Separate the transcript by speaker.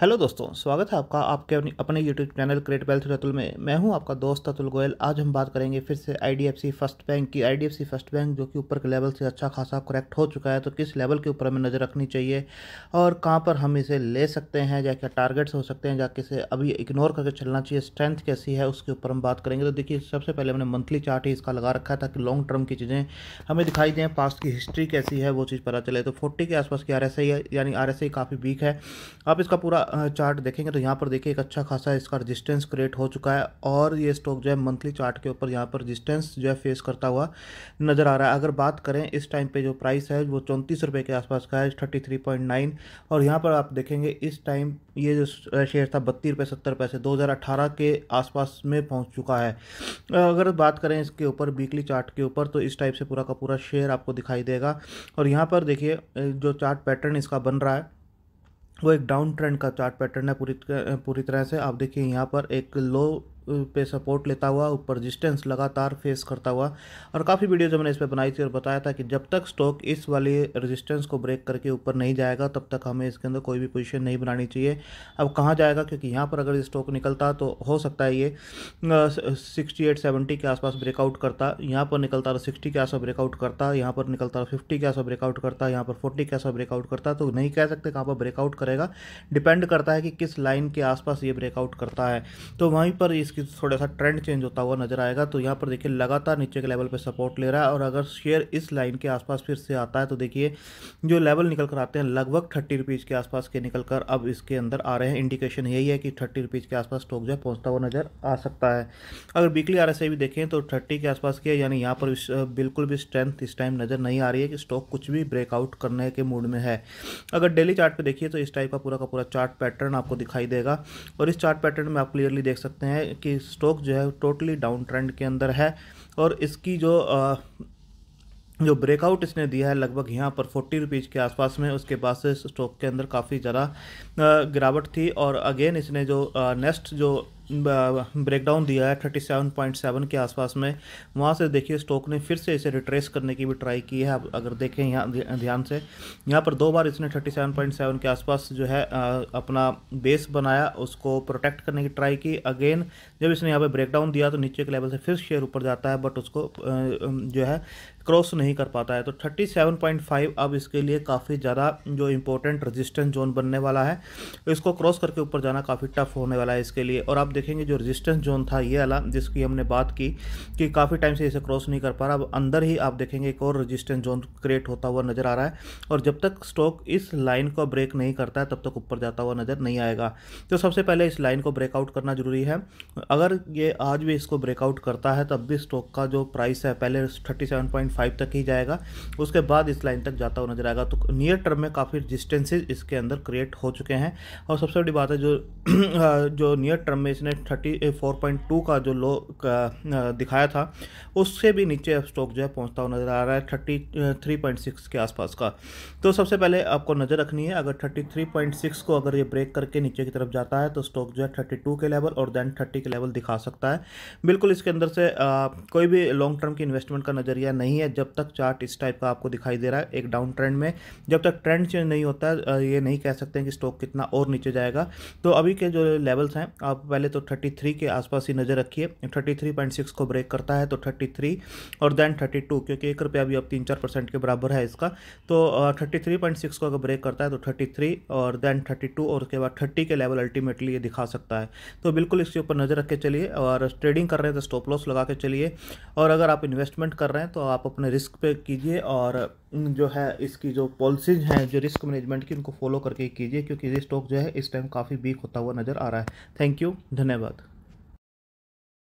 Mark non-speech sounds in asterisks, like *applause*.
Speaker 1: hello दोस्तों स्वागत है आपका आपके अपने अपने YouTube channel create wealth Ratul में मैं हूं आपका दोस्त अतुल गोयल आज हम बात करेंगे फिर से आईडीएफसी फर्स्ट बैंक की आईडीएफसी फर्स्ट बैंक जो कि ऊपर के लेवल से अच्छा खासा करेक्ट हो चुका है तो किस लेवल के ऊपर हमें नज़र रखनी चाहिए और कहाँ पर हम इसे ले सकते हैं या क्या टारगेट्स हो सकते हैं या किसे अभी इग्नोर करके चलना चाहिए स्ट्रेंथ कैसी है उसके ऊपर हम बात करेंगे तो देखिए सबसे पहले हमने मंथली चार्ट ही इसका लगा रखा है ताकि लॉन्ग टर्म की चीज़ें हमें दिखाई दें पास्ट की हिस्ट्री कैसी है वो चीज़ पता चले तो फोर्टी के आसपास की आर यानी आर काफ़ी वीक है आप इसका पूरा चार्ट देखेंगे तो यहाँ पर देखिए एक अच्छा खासा इसका रजिस्टेंस क्रिएट हो चुका है और ये स्टॉक जो है मंथली चार्ट के ऊपर यहाँ पर रजिस्टेंस जो है फेस करता हुआ नज़र आ रहा है अगर बात करें इस टाइम पे जो प्राइस है वो चौंतीस रुपये के आसपास का है थर्टी थ्री पॉइंट नाइन और यहाँ पर आप देखेंगे इस टाइम ये जो शेयर था बत्तीस रुपये सत्तर पैसे दो हज़ार अठारह के आसपास में पहुँच चुका है अगर बात करें इसके ऊपर वीकली चार्ट के ऊपर तो इस टाइप से पूरा का पूरा शेयर आपको दिखाई देगा और यहाँ पर देखिए जो चार्ट पैटर्न इसका बन रहा है वो एक डाउन ट्रेंड का चार्ट पैटर्न है पूरी पूरी तरह से आप देखिए यहाँ पर एक लो पे सपोर्ट लेता हुआ ऊपर रजिस्टेंस लगातार फेस करता हुआ और काफ़ी वीडियो जो मैंने इस पर बनाई थी और बताया था कि जब तक स्टॉक इस वाली रजिस्टेंस को ब्रेक करके ऊपर नहीं जाएगा तब तक हमें इसके अंदर कोई भी पोजीशन नहीं बनानी चाहिए अब कहाँ जाएगा क्योंकि यहाँ पर अगर स्टॉक निकलता तो हो सकता है ये सिक्सटी एट सेवेंटी के आसपास ब्रेकआउट करता यहाँ पर निकलता तो सिक्सटी के आसपास ब्रेकआउट करता यहाँ पर निकलता तो फिफ्टी के आसपास ब्रेकआउट करता यहाँ पर फोर्टी के आसपास ब्रेकआउट करता तो नहीं कह सकते कहाँ पर ब्रेकआउट करेगा डिपेंड करता है कि किस लाइन के आसपास ये ब्रेकआउट करता है तो वहीं पर इस इसकी थोड़ा सा ट्रेंड चेंज होता हुआ नजर आएगा तो यहाँ पर देखिए लगातार नीचे के लेवल पर सपोर्ट ले रहा है और अगर शेयर इस लाइन के आसपास फिर से आता है तो देखिए जो लेवल निकल कर आते हैं लगभग थर्टी रुपीज़ के आसपास के निकल कर अब इसके अंदर आ रहे हैं इंडिकेशन यही है कि थर्टी रुपीज़ के आसपास स्टॉक जो है पहुँचता हुआ नजर आ सकता है अगर वीकली आर भी देखें तो थर्टी के आसपास है यानी यहाँ पर बिल्कुल भी स्ट्रेंथ इस टाइम नज़र नहीं आ रही है कि स्टॉक कुछ भी ब्रेकआउट करने के मूड में है अगर डेली चार्ट देखिए तो इस टाइप का पूरा का पूरा चार्ट पैटर्न आपको दिखाई देगा और इस चार्ट पैटर्न में आप क्लियरली देख सकते हैं कि स्टॉक जो है टोटली डाउन ट्रेंड के अंदर है और इसकी जो आ, जो ब्रेकआउट इसने दिया है लगभग यहाँ पर फोर्टी रुपीज़ के आसपास में उसके बाद से स्टॉक के अंदर काफ़ी ज़्यादा गिरावट थी और अगेन इसने जो नेक्स्ट जो ब्रेकडाउन दिया है थर्टी सेवन पॉइंट सेवन के आसपास में वहाँ से देखिए स्टॉक ने फिर से इसे रिट्रेस करने की भी ट्राई की है अगर देखें यहाँ ध्यान से यहाँ पर दो बार इसने थर्टी सेवन पॉइंट सेवन के आसपास जो है अपना बेस बनाया उसको प्रोटेक्ट करने की ट्राई की अगेन जब इसने यहाँ पर ब्रेकडाउन दिया तो नीचे के लेवल से फिर शेयर ऊपर जाता है बट उसको जो है क्रॉस नहीं कर पाता है तो 37.5 अब इसके लिए काफ़ी ज़्यादा जो इम्पोर्टेंट रजिस्टेंस जोन बनने वाला है इसको क्रॉस करके ऊपर जाना काफ़ी टफ होने वाला है इसके लिए और आप देखेंगे जो रेजिस्टेंस जोन था ये वाला जिसकी हमने बात की कि काफ़ी टाइम से इसे क्रॉस नहीं कर पा रहा अब अंदर ही आप देखेंगे एक और रेजिस्टेंस जोन क्रिएट होता हुआ नज़र आ रहा है और जब तक स्टॉक इस लाइन को ब्रेक नहीं करता है तब तक ऊपर जाता हुआ नज़र नहीं आएगा तो सबसे पहले इस लाइन को ब्रेकआउट करना ज़रूरी है अगर ये आज भी इसको ब्रेकआउट करता है तब भी स्टॉक का जो प्राइस है पहले थर्टी तक ही जाएगा उसके बाद इस लाइन तक जाता हुआ नज़र आएगा तो नियर टर्म में काफ़ी रजिस्टेंसेज इसके अंदर क्रिएट हो चुके हैं और सबसे बड़ी बात है जो *clears throat* जो नियर टर्म में इस इसने थर्टी फोर पॉइंट टू का जो लो का दिखाया था उससे भी नीचे स्टॉक जो है पहुंचता हुआ नज़र आ रहा है थर्टी थ्री पॉइंट सिक्स के आसपास का तो सबसे पहले आपको नज़र रखनी है अगर थर्टी थ्री पॉइंट सिक्स को अगर ये ब्रेक करके नीचे की तरफ जाता है तो स्टॉक जो है थर्टी टू के लेवल और देन थर्टी के लेवल दिखा सकता है बिल्कुल इसके अंदर से आ, कोई भी लॉन्ग टर्म की इन्वेस्टमेंट का नज़रिया नहीं है जब तक चार्ट इस टाइप का आपको दिखाई दे रहा है एक डाउन ट्रेंड में जब तक ट्रेंड चेंज नहीं होता ये नहीं कह सकते हैं कि स्टॉक कितना और नीचे जाएगा तो अभी के जो लेवल्स हैं आप पहले तो 33 के आसपास ही नज़र रखिए 33.6 को ब्रेक करता है तो 33 और देन 32 क्योंकि एक रुपया भी अब तीन चार परसेंट के बराबर है इसका तो 33.6 को अगर ब्रेक करता है तो 33 और देन 32 और उसके बाद 30 के लेवल अल्टीमेटली ये दिखा सकता है तो बिल्कुल इसके ऊपर नज़र रख के चलिए और ट्रेडिंग कर रहे हैं तो स्टॉप लॉस लगा के चलिए और अगर आप इन्वेस्टमेंट कर रहे हैं तो आप अपने रिस्क पे कीजिए और जो है इसकी जो पॉलिसीज हैं जो रिस्क मैनेजमेंट की उनको फॉलो करके कीजिए क्योंकि ये स्टॉक जो है इस टाइम काफ़ी वीक होता हुआ नज़र आ रहा है थैंक यू धन्यवाद